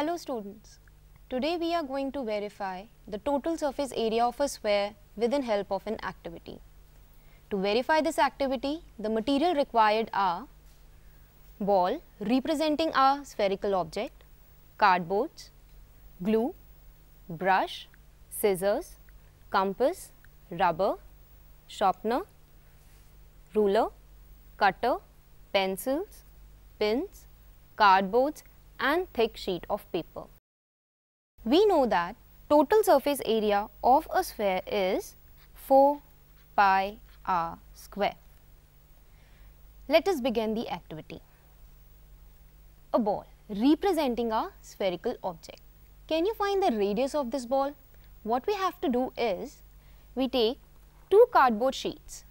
Hello students, today we are going to verify the total surface area of a sphere within help of an activity. To verify this activity, the material required are ball representing a spherical object, cardboards, glue, brush, scissors, compass, rubber, sharpener, ruler, cutter, pencils, pins, cardboards and thick sheet of paper. We know that total surface area of a sphere is 4 pi r square. Let us begin the activity. A ball representing a spherical object. Can you find the radius of this ball? What we have to do is, we take two cardboard sheets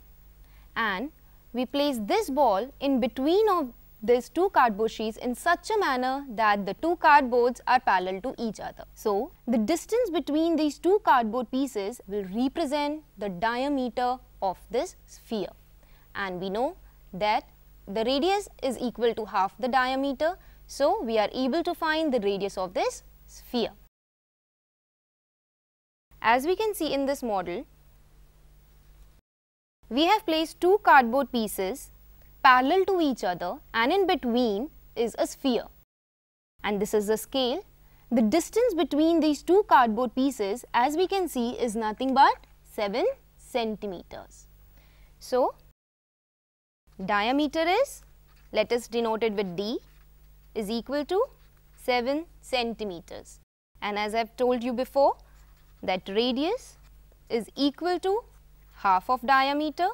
and we place this ball in between of these two cardboard sheets in such a manner that the two cardboards are parallel to each other. So, the distance between these two cardboard pieces will represent the diameter of this sphere. And we know that the radius is equal to half the diameter. So, we are able to find the radius of this sphere. As we can see in this model, we have placed two cardboard pieces parallel to each other and in between is a sphere. And this is the scale. The distance between these two cardboard pieces as we can see is nothing but 7 centimeters. So, diameter is, let us denote it with D, is equal to 7 centimeters. And as I have told you before, that radius is equal to half of diameter,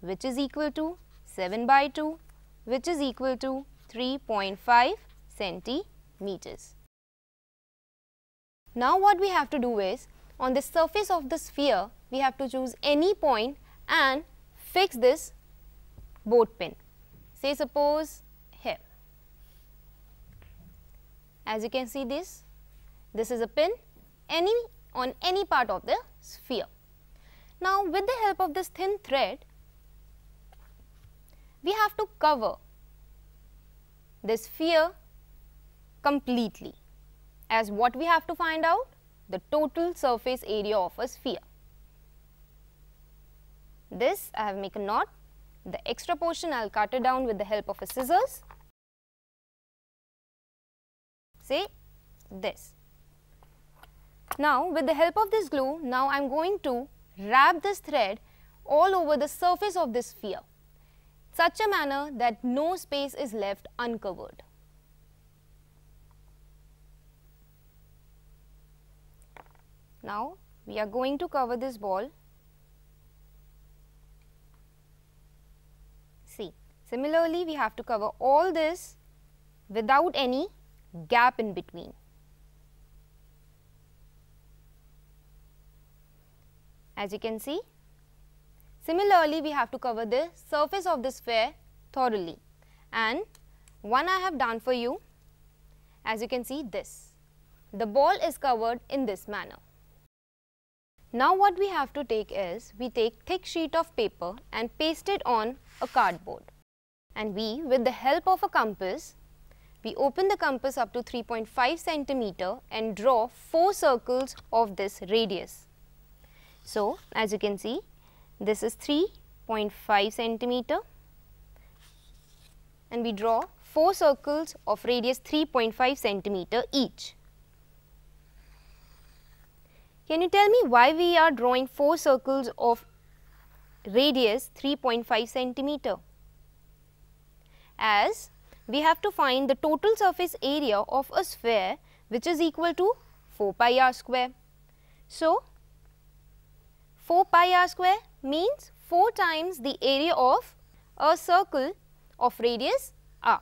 which is equal to 7 by 2 which is equal to 3.5 centimeters. Now what we have to do is on the surface of the sphere we have to choose any point and fix this boat pin. Say suppose here. As you can see this, this is a pin any on any part of the sphere. Now with the help of this thin thread we have to cover this fear completely as what we have to find out? The total surface area of a sphere. This I have make a knot. The extra portion I will cut it down with the help of a scissors. Say this. Now with the help of this glue, now I am going to wrap this thread all over the surface of this sphere such a manner that no space is left uncovered. Now, we are going to cover this ball. See, similarly we have to cover all this without any gap in between. As you can see, Similarly, we have to cover the surface of the sphere thoroughly and one I have done for you as you can see this. The ball is covered in this manner. Now what we have to take is, we take thick sheet of paper and paste it on a cardboard. And we, with the help of a compass, we open the compass up to 3.5 centimeter and draw four circles of this radius. So, as you can see, this is 3.5 centimeter and we draw 4 circles of radius 3.5 centimeter each. Can you tell me why we are drawing 4 circles of radius 3.5 centimeter? As we have to find the total surface area of a sphere which is equal to 4 pi r square. So, 4 pi r square means 4 times the area of a circle of radius r.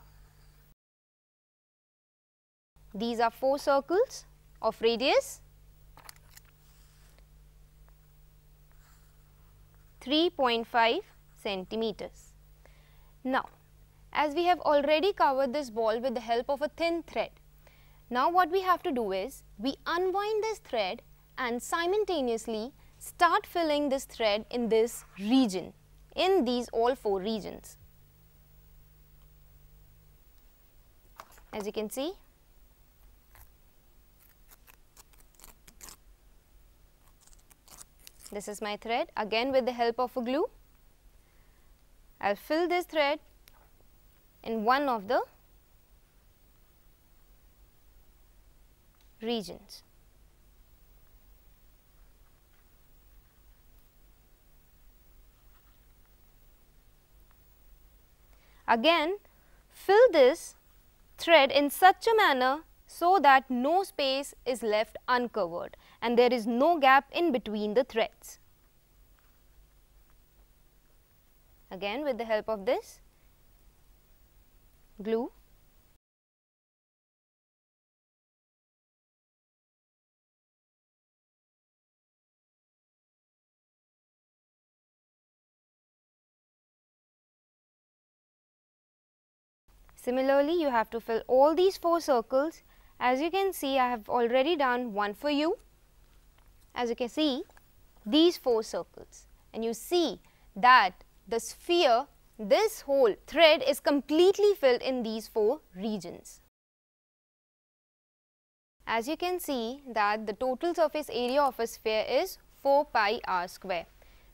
These are 4 circles of radius 3.5 centimeters. Now, as we have already covered this ball with the help of a thin thread, now what we have to do is, we unwind this thread and simultaneously start filling this thread in this region, in these all four regions. As you can see, this is my thread again with the help of a glue. I will fill this thread in one of the regions. Again, fill this thread in such a manner so that no space is left uncovered and there is no gap in between the threads. Again with the help of this glue Similarly, you have to fill all these four circles. As you can see, I have already done one for you. As you can see, these four circles and you see that the sphere, this whole thread is completely filled in these four regions. As you can see that the total surface area of a sphere is 4 pi r square.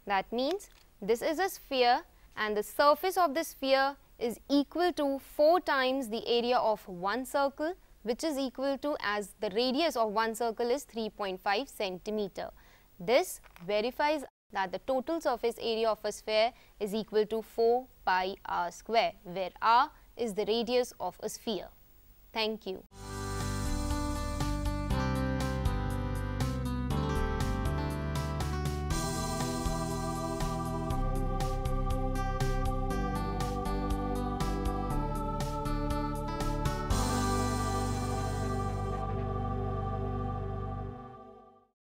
That means this is a sphere and the surface of the sphere is equal to 4 times the area of one circle which is equal to as the radius of one circle is 3.5 centimeter. This verifies that the total surface area of a sphere is equal to 4 pi r square where r is the radius of a sphere. Thank you.